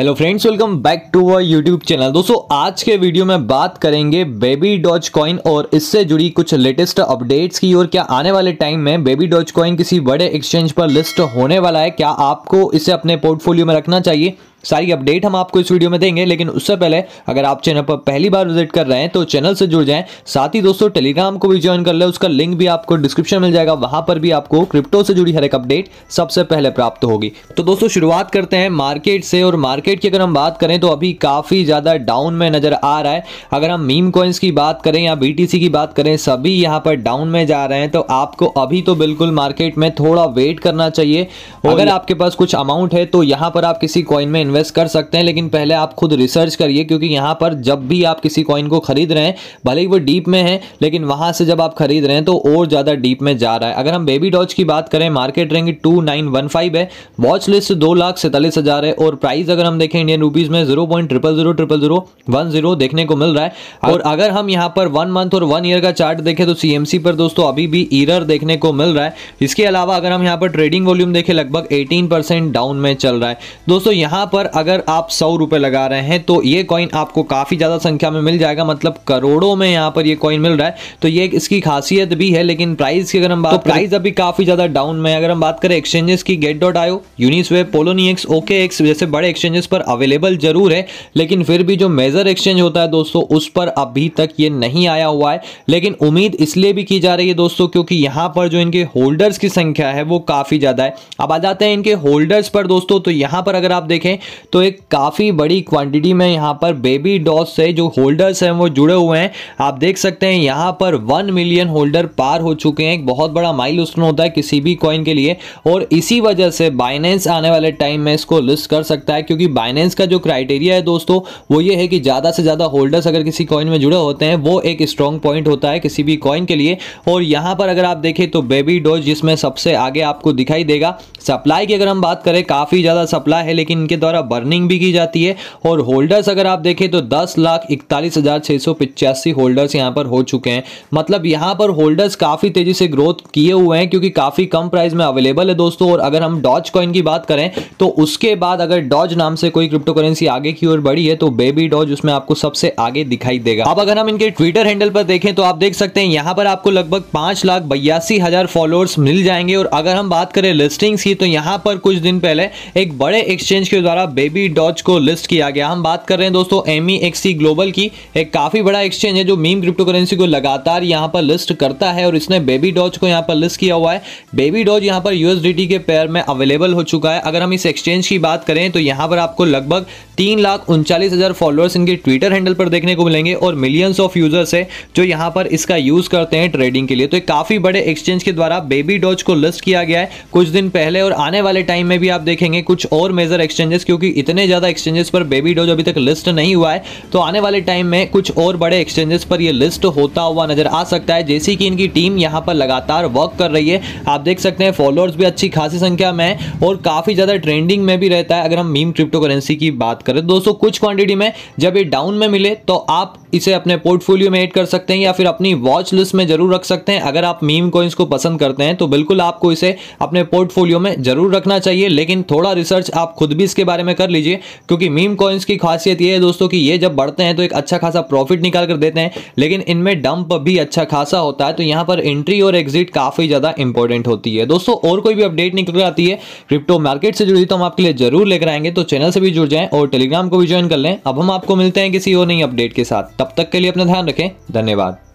Hello friends welcome back to our YouTube channel दोस्तों आज के वीडियो में बात करेंगे बेबी डॉज कॉइन और इससे जुड़ी कुछ लेटेस्ट अपडेट्स की और क्या आने वाले टाइम में बेबी डॉज कॉइन किसी बड़े एक्सचेंज पर लिस्ट होने वाला है क्या आपको इसे अपने पोर्टफोलियो में रखना चाहिए सारी अपडेट हम आपको इस वीडियो में देंगे लेकिन उससे पहले अगर आप चैनल पर पहली बार विजिट कर रहे हैं तो चैनल से जुड़ जाएं साथ ही दोस्तों टेलीग्राम को भी ज्वाइन कर ले उसका लिंक भी आपको डिस्क्रिप्शन मिल जाएगा वहां पर भी आपको क्रिप्टो से जुड़ी हर एक अपडेट सबसे पहले प्राप्त होगी तो दोस्तों शुरुआत करते हैं मार्केट से और मार्केट की अगर हम बात करें तो अभी काफ़ी ज़्यादा डाउन में नज़र आ रहा है अगर हम मीम कॉइन्स की बात करें या बी की बात करें सभी यहाँ पर डाउन में जा रहे हैं तो आपको अभी तो बिल्कुल मार्केट में थोड़ा वेट करना चाहिए अगर आपके पास कुछ अमाउंट है तो यहाँ पर आप किसी कॉइन में इन्वेस्ट कर सकते हैं लेकिन पहले आप खुद रिसर्च करिए क्योंकि यहाँ पर जब भी आप किसी कॉइन को खरीद रहे हैं भले ही वो डीप में है लेकिन वहाँ से जब आप खरीद रहे हैं तो और ज़्यादा डीप में जा रहा है अगर हम बेबी डॉच की बात करें market range two nine one five है वॉच लिस्ट दो लाख सैंतालीस हज़ार है और प्राइस अगर हम देखें इंडियन रुपीज़ में zero point triple zero triple zero one zero देखने को मिल रहा है हाँ। और अगर हम यहाँ पर वन मंथ और वन ईयर का चार्ट देखें तो सी पर दोस्तों अभी भी ईरर देखने को मिल रहा है इसके अलावा अगर हम यहाँ पर ट्रेडिंग वॉल्यूम देखें लगभग एटीन डाउन में चल रहा है दोस्तों यहाँ पर पर अगर आप सौ रुपए लगा रहे हैं तो ये कॉइन आपको काफ़ी ज़्यादा संख्या में मिल जाएगा मतलब करोड़ों में यहाँ पर ये कॉइन मिल रहा है तो ये इसकी खासियत भी है लेकिन प्राइस की अगर हम बात तो प्राइस अभी काफ़ी ज़्यादा डाउन में अगर हम बात करें एक्सचेंजेस की गेट डॉट आयो यूनिसवे पोलोनियक्स ओके एक्स जैसे बड़े एक्सचेंजेस पर अवेलेबल जरूर है लेकिन फिर भी जो मेजर एक्सचेंज होता है दोस्तों उस पर अभी तक ये नहीं आया हुआ है लेकिन उम्मीद इसलिए भी की जा रही है दोस्तों क्योंकि यहाँ पर जो इनके होल्डर्स की संख्या है वो काफ़ी ज़्यादा है अब आ जाते हैं इनके होल्डर्स पर दोस्तों तो यहाँ पर अगर आप देखें तो एक काफ़ी बड़ी क्वांटिटी में यहाँ पर बेबी डॉज से जो होल्डर्स हैं वो जुड़े हुए हैं आप देख सकते हैं यहाँ पर वन मिलियन होल्डर पार हो चुके हैं एक बहुत बड़ा माइल होता है किसी भी कॉइन के लिए और इसी वजह से बाइनेंस आने वाले टाइम में इसको लिस्ट कर सकता है क्योंकि बाइनेंस का जो क्राइटेरिया है दोस्तों वो ये है कि ज़्यादा से ज़्यादा होल्डर्स अगर किसी कॉइन में जुड़े होते हैं वो एक स्ट्रॉन्ग पॉइंट होता है किसी भी कॉइन के लिए और यहाँ पर अगर आप देखें तो बेबी डोज जिसमें सबसे आगे आपको दिखाई देगा सप्लाई की अगर हम बात करें काफ़ी ज़्यादा सप्लाई है लेकिन इनके द्वारा द्वारा बर्निंग भी की जाती है और होल्डर्स अगर आप देखें तो दस लाख इकतालीस हज़ार छह सौ पिचासी होल्डर्स यहाँ पर हो चुके हैं मतलब यहाँ पर होल्डर्स काफ़ी तेज़ी से ग्रोथ किए हुए हैं क्योंकि काफ़ी कम प्राइस में अवेलेबल है दोस्तों और अगर हम डॉज कॉइन की बात करें तो उसके बाद अगर डॉज नाम से कोई क्रिप्टो करेंसी आगे की ओर बढ़ी है तो बेबी डॉज उसमें आपको सबसे आगे दिखाई देगा अब अगर हम इनके ट्विटर हैंडल पर देखें तो आप देख सकते हैं यहाँ पर आपको लगभग पांच लाख बयासी हजार फॉलोअर्स मिल जाएंगे और अगर हम बात करें लिस्टिंग्स की तो यहाँ पर कुछ दिन पहले एक बड़े एक्सचेंज के द्वारा बेबी डॉज को लिस्ट किया गया हम बात कर रहे हैं दोस्तों एम ग्लोबल e की एक काफ़ी बड़ा एक्सचेंज है जो मीम क्रिप्टो करेंसी को लगातार यहाँ पर लिस्ट करता है और इसने बेबी डॉज को यहाँ पर लिस्ट किया हुआ है बेबी डॉज यहाँ पर यूएसडीटी के पेयर में अवेलेबल हो चुका है अगर हम इस एक्सचेंज की बात करें तो यहाँ पर आपको लगभग तीन लाख उनचालीस हज़ार फॉलोअर्स इनके ट्विटर हैंडल पर देखने को मिलेंगे और मिलियंस ऑफ यूजर्स है जो यहाँ पर इसका यूज़ करते हैं ट्रेडिंग के लिए तो एक काफ़ी बड़े एक्सचेंज के द्वारा बेबी डॉज को लिस्ट किया गया है कुछ दिन पहले और आने वाले टाइम में भी आप देखेंगे कुछ और मेजर एक्सचेंजेस क्योंकि क्योंकि इतने ज़्यादा एक्सचेंजेस पर बेबी डोज अभी तक लिस्ट नहीं हुआ है तो आने वाले टाइम में कुछ और बड़े एक्सचेंजेस पर यह लिस्ट होता हुआ नजर आ सकता है जैसी कि इनकी टीम यहाँ पर लगातार वर्क कर रही है आप देख सकते हैं फॉलोअर्स भी अच्छी खासी संख्या में है और काफ़ी ज़्यादा ट्रेंडिंग में भी रहता है अगर हम मीम क्रिप्टो करेंसी की बात करें दोस्तों कुछ क्वांटिटी में जब ये डाउन में मिले तो आप इसे अपने पोर्टफोलियो में ऐड कर सकते हैं या फिर अपनी वॉच लिस्ट में जरूर रख सकते हैं अगर आप मीम कॉइन्स को पसंद करते हैं तो बिल्कुल आपको इसे अपने पोर्टफोलियो में जरूर रखना चाहिए लेकिन थोड़ा रिसर्च आप खुद भी इसके बारे में कर लीजिए क्योंकि मीम कॉइन्स की खासियत ये है दोस्तों कि ये जब बढ़ते हैं तो एक अच्छा खासा प्रॉफिट निकाल कर देते हैं लेकिन इनमें डंप भी अच्छा खासा होता है तो यहाँ पर एंट्री और एग्जिट काफ़ी ज़्यादा इंपॉर्टेंट होती है दोस्तों और कोई भी अपडेट निकल कर आती है क्रिप्टो मार्केट से जुड़ी तो हम आपके लिए जरूर लेकर आएंगे तो चैनल से भी जुड़ जाएँ और टेलीग्राम को भी ज्वाइन कर लें अब हम आपको मिलते हैं किसी और नई अपडेट के साथ तब तक के लिए अपना ध्यान रखें धन्यवाद